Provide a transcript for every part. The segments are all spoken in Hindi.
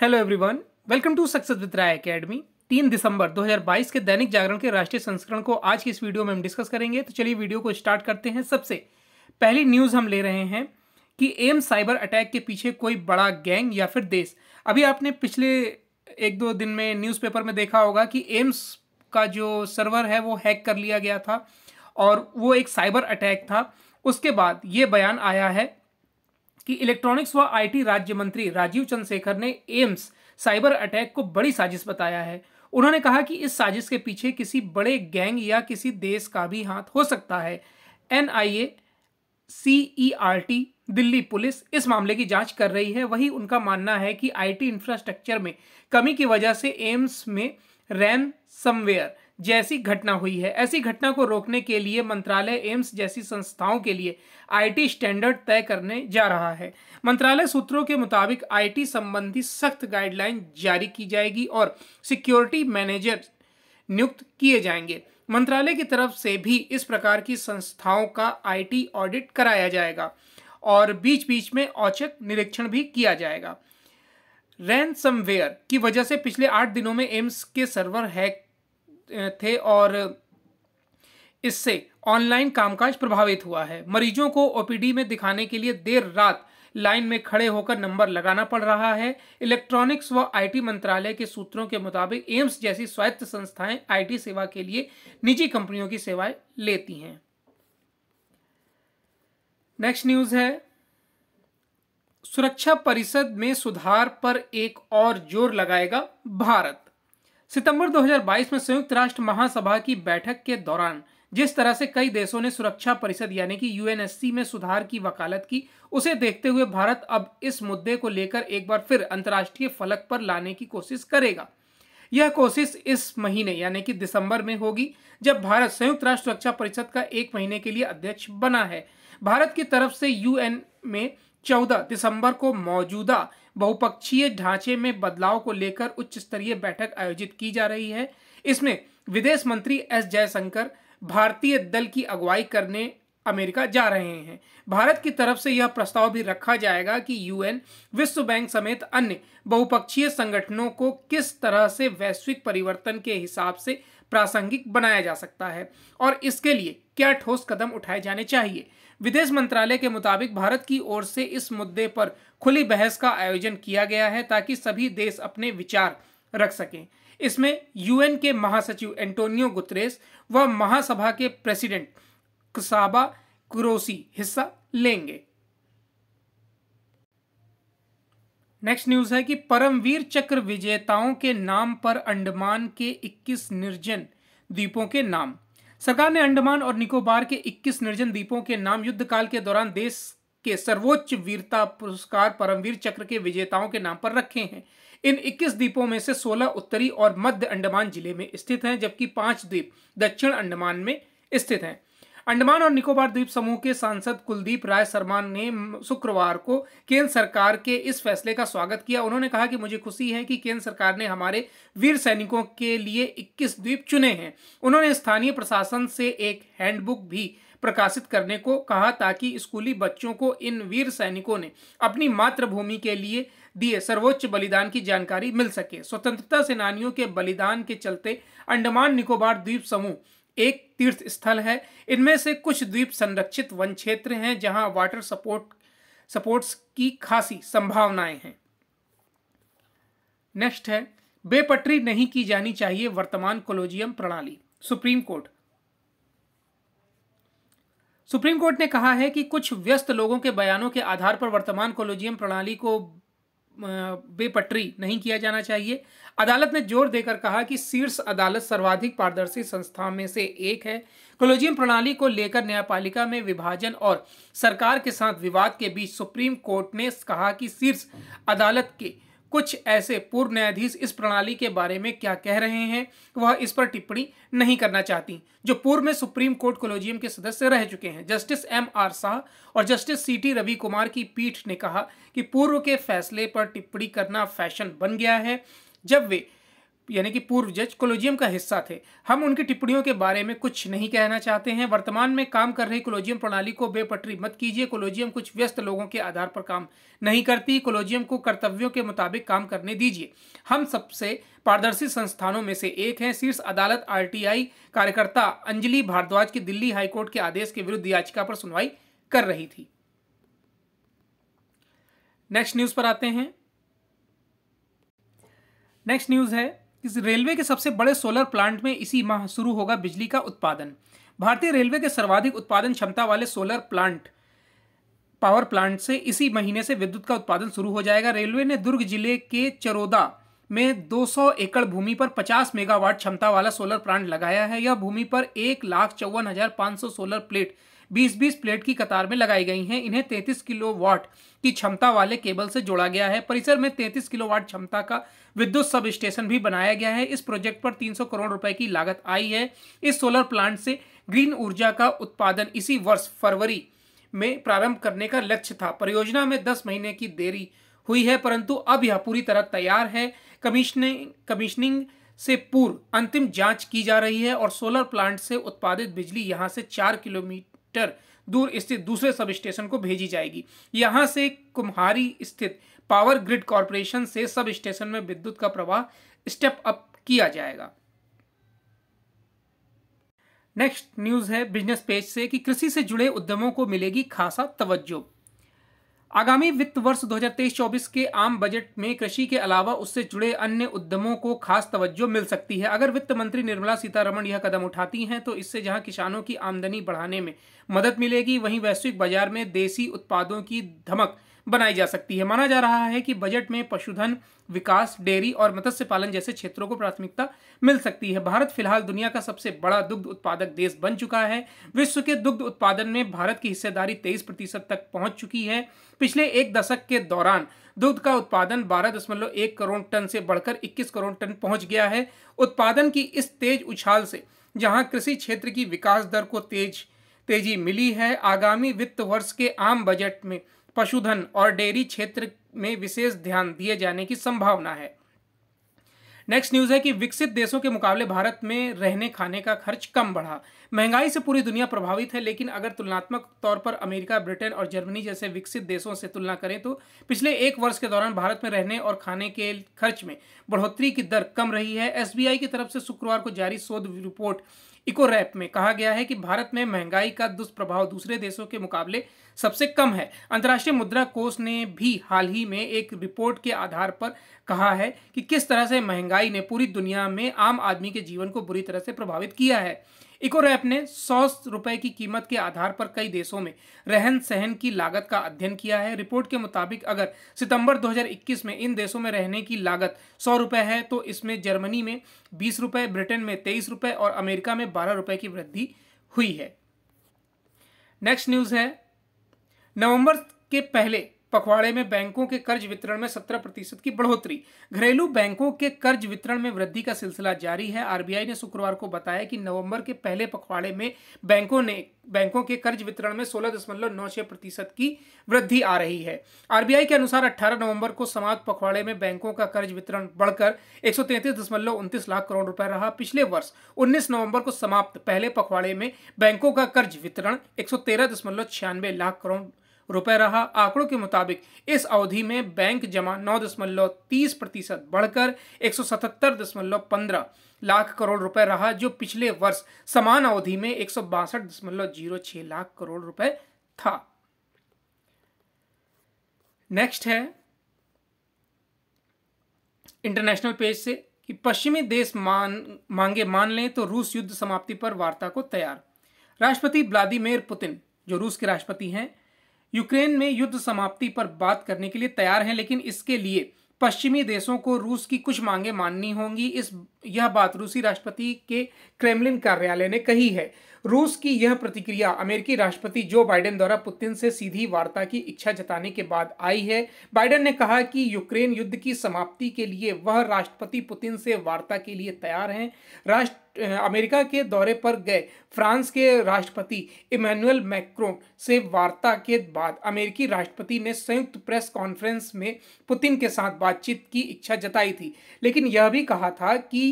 hello everyone welcome to success with Rai academy तीन दिसंबर 2022 के दैनिक जागरण के राष्ट्रीय संस्करण को आज की इस वीडियो में हम डिस्कस करेंगे तो चलिए वीडियो को स्टार्ट करते हैं सबसे पहली न्यूज़ हम ले रहे हैं कि एम साइबर अटैक के पीछे कोई बड़ा गैंग या फिर देश अभी आपने पिछले एक दो दिन में न्यूज़पेपर में देखा होगा कि एम्स का जो सर्वर है वो हैक कर लिया गया था और वो एक साइबर अटैक था उसके बाद ये बयान आया है कि इलेक्ट्रॉनिक्स व आईटी राज्य मंत्री राजीव चंद्रशेखर ने एम्स साइबर अटैक को बड़ी साजिश बताया है उन्होंने कहा कि इस साजिश के पीछे किसी बड़े गैंग या किसी देश का भी हाथ हो सकता है N I A R T Delhi police इस मामले की जांच कर रही है वही उनका मानना है कि आईटी इंफ्रास्ट्रक्चर में कमी की वजह से एम्स में रैन समवेयर जैसी घटना हुई है ऐसी घटना को रोकने के लिए मंत्रालय एम्स जैसी संस्थाओं के लिए आईटी स्टैंडर्ड तय करने जा रहा है मंत्रालय सूत्रों के मुताबिक आईटी संबंधी सख्त गाइडलाइन जारी की जाएगी और सिक्योरिटी मैनेजर नियुक्त किए जाएंगे मंत्रालय की तरफ से भी इस प्रकार की संस्थाओं का आईटी ऑडिट कराया जाएगा और बीच बीच में औचक निरीक्षण भी किया जाएगा रैन की वजह से पिछले आठ दिनों में एम्स के सर्वर हैक थे और इससे ऑनलाइन कामकाज प्रभावित हुआ है मरीजों को ओपीडी में दिखाने के लिए देर रात लाइन में खड़े होकर नंबर लगाना पड़ रहा है इलेक्ट्रॉनिक्स व आईटी मंत्रालय के सूत्रों के मुताबिक एम्स जैसी स्वायत्त संस्थाएं आईटी सेवा के लिए निजी कंपनियों की सेवाएं लेती हैं नेक्स्ट न्यूज है सुरक्षा परिषद में सुधार पर एक और जोर लगाएगा भारत सितंबर 2022 में संयुक्त राष्ट्र महासभा की बैठक के दौरान जिस तरह से कई देशों ने सुरक्षा परिषद यानी कि यूएनएससी में सुधार की वकालत की उसे देखते हुए भारत अब इस मुद्दे को लेकर एक बार फिर अंतर्राष्ट्रीय फलक पर लाने की कोशिश करेगा यह कोशिश इस महीने यानी कि दिसंबर में होगी जब भारत संयुक्त राष्ट्र सुरक्षा परिषद का एक महीने के लिए अध्यक्ष बना है भारत की तरफ से यूएन में 14 दिसंबर को मौजूदा बहुपक्षीय ढांचे में बदलाव को लेकर उच्च स्तरीय बैठक आयोजित की जा रही है इसमें विदेश मंत्री एस जयशंकर भारतीय दल की अगुवाई करने अमेरिका जा रहे हैं भारत की तरफ से यह प्रस्ताव भी रखा जाएगा कि यूएन विश्व बैंक समेत अन्य बहुपक्षीय संगठनों को किस तरह से वैश्विक परिवर्तन के हिसाब से प्रासंगिक बनाया जा सकता है और इसके लिए क्या ठोस कदम उठाए जाने चाहिए विदेश मंत्रालय के मुताबिक भारत की ओर से इस मुद्दे पर खुली बहस का आयोजन किया गया है ताकि सभी देश अपने विचार रख सकें इसमें यूएन के महासचिव एंटोनियो गुतरेस व महासभा के प्रेसिडेंट कसाबा क्रोसी हिस्सा लेंगे नेक्स्ट न्यूज है कि परमवीर चक्र विजेताओं के नाम पर अंडमान के 21 निर्जन द्वीपों के नाम सरकार ने अंडमान और निकोबार के 21 निर्जन द्वीपों के नाम युद्धकाल के दौरान देश के सर्वोच्च वीरता पुरस्कार परमवीर चक्र के विजेताओं के नाम पर रखे हैं इन 21 द्वीपों में से 16 उत्तरी और मध्य अंडमान जिले में स्थित हैं जबकि पांच द्वीप दक्षिण अंडमान में स्थित हैं अंडमान और निकोबार द्वीप समूह के सांसद कुलदीप राय शर्मा ने शुक्रवार को केंद्र सरकार के इस फैसले का स्वागत किया उन्होंने कहा कि मुझे खुशी है कि केंद्र सरकार ने हमारे वीर सैनिकों के लिए 21 द्वीप चुने हैं उन्होंने स्थानीय प्रशासन से एक हैंडबुक भी प्रकाशित करने को कहा ताकि स्कूली बच्चों को इन वीर सैनिकों ने अपनी मातृभूमि के लिए दिए सर्वोच्च बलिदान की जानकारी मिल सके स्वतंत्रता सेनानियों के बलिदान के चलते अंडमान निकोबार द्वीप समूह एक तीर्थ स्थल है इनमें से कुछ द्वीप संरक्षित वन क्षेत्र हैं जहां वाटर सपोर्ट सपोर्ट्स की खासी संभावनाएं हैं नेक्स्ट है बेपटरी नहीं की जानी चाहिए वर्तमान कोलोजियम प्रणाली सुप्रीम कोर्ट सुप्रीम कोर्ट ने कहा है कि कुछ व्यस्त लोगों के बयानों के आधार पर वर्तमान कोलोजियम प्रणाली को बेपटरी नहीं किया जाना चाहिए अदालत ने जोर देकर कहा कि शीर्ष अदालत सर्वाधिक पारदर्शी संस्था में से एक है कोलोजियम प्रणाली को लेकर न्यायपालिका में विभाजन और सरकार के साथ विवाद के बीच सुप्रीम कोर्ट ने कहा कि शीर्ष अदालत के कुछ ऐसे पूर्व न्यायाधीश इस प्रणाली के बारे में क्या कह रहे हैं वह इस पर टिप्पणी नहीं करना चाहती जो पूर्व में सुप्रीम कोर्ट कोलोजियम के सदस्य रह चुके हैं जस्टिस एम आर शाह और justice C T Ravi Kumar की पीठ ने कहा कि पूर्व के फैसले पर टिप्पणी करना फैशन बन गया है जब वे यानी कि पूर्व जज कोलोजियम का हिस्सा थे हम उनकी टिप्पणियों के बारे में कुछ नहीं कहना चाहते हैं वर्तमान में काम कर रही कोलोजियम प्रणाली को बेपटरी मत कीजिए कोलोजियम कुछ व्यस्त लोगों के आधार पर काम नहीं करती कोलोजियम को कर्तव्यों के मुताबिक काम करने दीजिए हम सबसे पारदर्शी संस्थानों में से एक हैं शीर्ष अदालत आर कार्यकर्ता अंजलि भारद्वाज की दिल्ली हाईकोर्ट के आदेश के विरुद्ध याचिका पर सुनवाई कर रही थी नेक्स्ट न्यूज पर आते हैं नेक्स्ट न्यूज है इस रेलवे के सबसे बड़े सोलर प्लांट में इसी माह शुरू होगा बिजली का उत्पादन भारतीय रेलवे के सर्वाधिक उत्पादन क्षमता वाले सोलर प्लांट पावर प्लांट से इसी महीने से विद्युत का उत्पादन शुरू हो जाएगा रेलवे ने दुर्ग जिले के चरोदा में 200 एकड़ भूमि पर 50 मेगावाट क्षमता वाला सोलर प्लांट लगाया है यह भूमि पर एक लाख चौवन हजार पाँच सौ सोलर प्लेट 20-20 प्लेट की कतार में लगाई गई हैं इन्हें 33 किलोवाट की क्षमता वाले केबल से जोड़ा गया है परिसर में 33 किलोवाट क्षमता का विद्युत सब स्टेशन भी बनाया गया है इस प्रोजेक्ट पर 300 करोड़ रुपए की लागत आई है इस सोलर प्लांट से ग्रीन ऊर्जा का उत्पादन इसी वर्ष फरवरी में प्रारंभ करने का लक्ष्य था परियोजना में दस महीने की देरी हुई है परंतु अब यह पूरी तरह तैयार है कमीशनिंग कमीशनिंग से पूर्व अंतिम जांच की जा रही है और सोलर प्लांट से उत्पादित बिजली यहां से चार किलोमीटर दूर स्थित दूसरे सब स्टेशन को भेजी जाएगी यहां से कुम्हारी स्थित पावर ग्रिड कॉरपोरेशन से सब स्टेशन में विद्युत का प्रवाह स्टेप अप किया जाएगा नेक्स्ट न्यूज है बिजनेस पेज से कि कृषि से जुड़े उद्यमों को मिलेगी खासा तवज्जो आगामी वित्त वर्ष 2023-24 के आम बजट में कृषि के अलावा उससे जुड़े अन्य उद्यमों को खास तवज्जो मिल सकती है अगर वित्त मंत्री निर्मला सीतारमण यह कदम उठाती हैं तो इससे जहां किसानों की आमदनी बढ़ाने में मदद मिलेगी वहीं वैश्विक बाजार में देसी उत्पादों की धमक बनाई जा सकती है माना जा रहा है कि बजट में पशुधन विकास डेयरी और मत्स्य पालन जैसे क्षेत्रों को प्राथमिकता मिल सकती है भारत फिलहाल दुनिया का सबसे बड़ा दुग्ध उत्पादक देश बन चुका है विश्व के दुग्ध उत्पादन में भारत की हिस्सेदारी तेईस प्रतिशत तक पहुंच चुकी है पिछले एक दशक के दौरान दुग्ध का उत्पादन बारह दशमलव एक करोड़ टन से बढ़कर इक्कीस करोड़ टन पहुंच गया है उत्पादन की इस तेज उछाल से जहां कृषि क्षेत्र की विकास दर को तेज तेजी मिली है आगामी वित्त वर्ष के आम बजट में पशुधन और डेयरी क्षेत्र में विशेष ध्यान दिए जाने की संभावना है नेक्स्ट न्यूज़ है कि विकसित देशों के मुकाबले भारत में रहने खाने का खर्च कम बढ़ा महंगाई से पूरी दुनिया प्रभावित है लेकिन अगर तुलनात्मक तौर पर अमेरिका ब्रिटेन और जर्मनी जैसे विकसित देशों से तुलना करें तो पिछले एक वर्ष के दौरान भारत में रहने और खाने के खर्च में बढ़ोतरी की दर कम रही है एसबीआई की तरफ से शुक्रवार को जारी शोध रिपोर्ट इको रैप में कहा गया है कि भारत में महंगाई का दुष्प्रभाव दूसरे देशों के मुकाबले सबसे कम है अंतर्राष्ट्रीय मुद्रा कोष ने भी हाल ही में एक रिपोर्ट के आधार पर कहा है कि किस तरह से महंगाई ने पूरी दुनिया में आम आदमी के जीवन को बुरी तरह से प्रभावित किया है इको रैप ने सौ रुपए की कीमत के आधार पर कई देशों में रहन सहन की लागत का अध्ययन किया है रिपोर्ट के मुताबिक अगर सितंबर 2021 में इन देशों में रहने की लागत सौ रुपये है तो इसमें जर्मनी में बीस रुपये ब्रिटेन में तेईस रुपये और अमेरिका में बारह रुपये की वृद्धि हुई है नेक्स्ट न्यूज़ है नवंबर के पहले पखवाड़े में बैंकों के कर्ज वितरण में 17 प्रतिशत की बढ़ोतरी घरेलू बैंकों के कर्ज वितरण में वृद्धि का सिलसिला जारी है आरबीआई ने शुक्रवार को बताया कि नवंबर के पहले पखवाड़े में बैंकों ने बैंकों के कर्ज वितरण में सोलह दशमलव नौ छह प्रतिशत की वृद्धि आ रही है आरबीआई के अनुसार 18 नवंबर को समाप्त पखवाड़े में बैंकों का कर्ज वितरण बढ़कर एक लाख करोड़ रुपए रहा पिछले वर्ष 19 नवंबर को समाप्त पहले पखवाड़े में बैंकों का कर्ज वितरण एक लाख करोड़ रुपए रहा आंकड़ों के मुताबिक इस अवधि में बैंक जमा नौ दशमलव तीस प्रतिशत बढ़कर एक सौ सतहत्तर दशमलव पंद्रह लाख करोड़ रुपए रहा जो पिछले वर्ष समान अवधि में एक सौ बासठ दशमलव जीरो छह लाख करोड़ रुपए था नेक्स्ट है इंटरनेशनल पेज से कि पश्चिमी देश मान मांगे मान लें तो रूस युद्ध समाप्ति पर वार्ता को तैयार राष्ट्रपति व्लादिमिर पुतिन जो रूस के राष्ट्रपति हैं यूक्रेन में युद्ध समाप्ति पर बात करने के लिए तैयार हैं लेकिन इसके लिए पश्चिमी देशों को रूस की कुछ मांगे माननी होंगी इस यह बात रूसी राष्ट्रपति के क्रेमलिन कार्यालय ने कही है रूस की यह प्रतिक्रिया अमेरिकी राष्ट्रपति जो बाइडेन द्वारा पुतिन से सीधी वार्ता की इच्छा जताने के बाद आई है बाइडेन ने कहा कि यूक्रेन युद्ध की समाप्ति के लिए वह राष्ट्रपति पुतिन से वार्ता के लिए तैयार हैं राष्ट्र अमेरिका के दौरे पर गए फ्रांस के राष्ट्रपति इमैनुअल मैक्रोन से वार्ता के बाद अमेरिकी राष्ट्रपति ने संयुक्त प्रेस कॉन्फ्रेंस में पुतिन के साथ बातचीत की इच्छा जताई थी लेकिन यह भी कहा था कि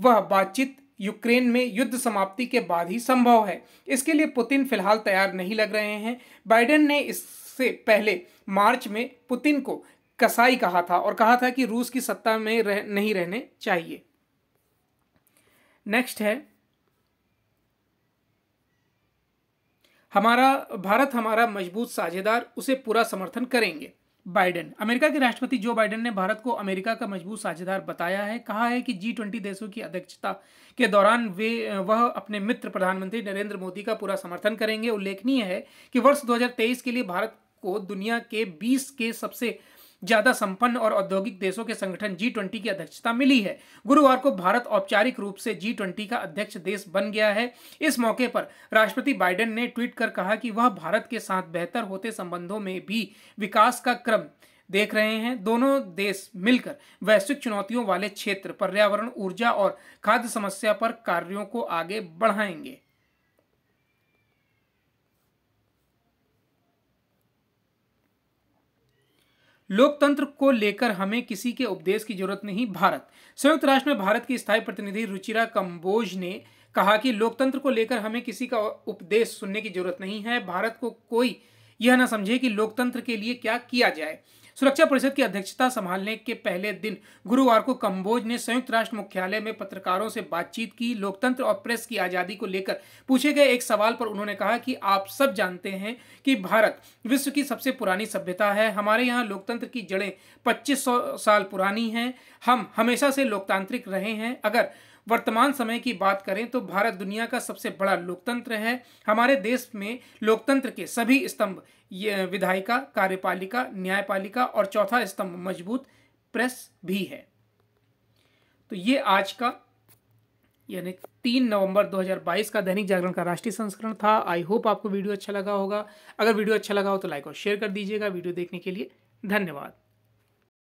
वह बातचीत यूक्रेन में युद्ध समाप्ति के बाद ही संभव है इसके लिए पुतिन फिलहाल तैयार नहीं लग रहे हैं बाइडेन ने इससे पहले मार्च में पुतिन को कसाई कहा था और कहा था कि रूस की सत्ता में रह, नहीं रहने चाहिए नेक्स्ट है हमारा भारत हमारा मजबूत साझेदार उसे पूरा समर्थन करेंगे बाइडेन अमेरिका के राष्ट्रपति जो बाइडेन ने भारत को अमेरिका का मजबूत साझेदार बताया है कहा है कि जी ट्वेंटी देशों की अध्यक्षता के दौरान वे वह अपने मित्र प्रधानमंत्री नरेंद्र मोदी का पूरा समर्थन करेंगे उल्लेखनीय है कि वर्ष 2023 के लिए भारत को दुनिया के 20 के सबसे ज्यादा संपन्न और औद्योगिक देशों के संगठन जी ट्वेंटी की अध्यक्षता मिली है गुरुवार को भारत औपचारिक रूप से जी ट्वेंटी का अध्यक्ष देश बन गया है इस मौके पर राष्ट्रपति बाइडेन ने ट्वीट कर कहा कि वह भारत के साथ बेहतर होते संबंधों में भी विकास का क्रम देख रहे हैं दोनों देश मिलकर वैश्विक चुनौतियों वाले क्षेत्र पर्यावरण ऊर्जा और खाद्य समस्या पर कार्यों को आगे बढ़ाएंगे लोकतंत्र को लेकर हमें किसी के उपदेश की जरूरत नहीं भारत संयुक्त राष्ट्र में भारत की स्थायी प्रतिनिधि रुचिरा कम्बोज ने कहा कि लोकतंत्र को लेकर हमें किसी का उपदेश सुनने की जरूरत नहीं है भारत को कोई यह ना समझे कि लोकतंत्र के लिए क्या किया जाए सुरक्षा परिषद की अध्यक्षता संभालने के पहले दिन गुरुवार को कंबोज ने संयुक्त राष्ट्र मुख्यालय में पत्रकारों से बातचीत की लोकतंत्र और प्रेस की आज़ादी को लेकर पूछे गए एक सवाल पर उन्होंने कहा कि आप सब जानते हैं कि भारत विश्व की सबसे पुरानी सभ्यता है हमारे यहाँ लोकतंत्र की जड़ें पच्चीस साल पुरानी हैं हम हमेशा से लोकतांत्रिक रहे हैं अगर वर्तमान समय की बात करें तो भारत दुनिया का सबसे बड़ा लोकतंत्र है हमारे देश में लोकतंत्र के सभी स्तंभ विधायिका कार्यपालिका न्यायपालिका और चौथा स्तंभ मजबूत प्रेस भी है तो ये आज का यानी तीन नवंबर 2022 का दैनिक जागरण का राष्ट्रीय संस्करण था आई होप आपको वीडियो अच्छा लगा होगा अगर वीडियो अच्छा लगा हो तो लाइक और शेयर कर दीजिएगा वीडियो देखने के लिए धन्यवाद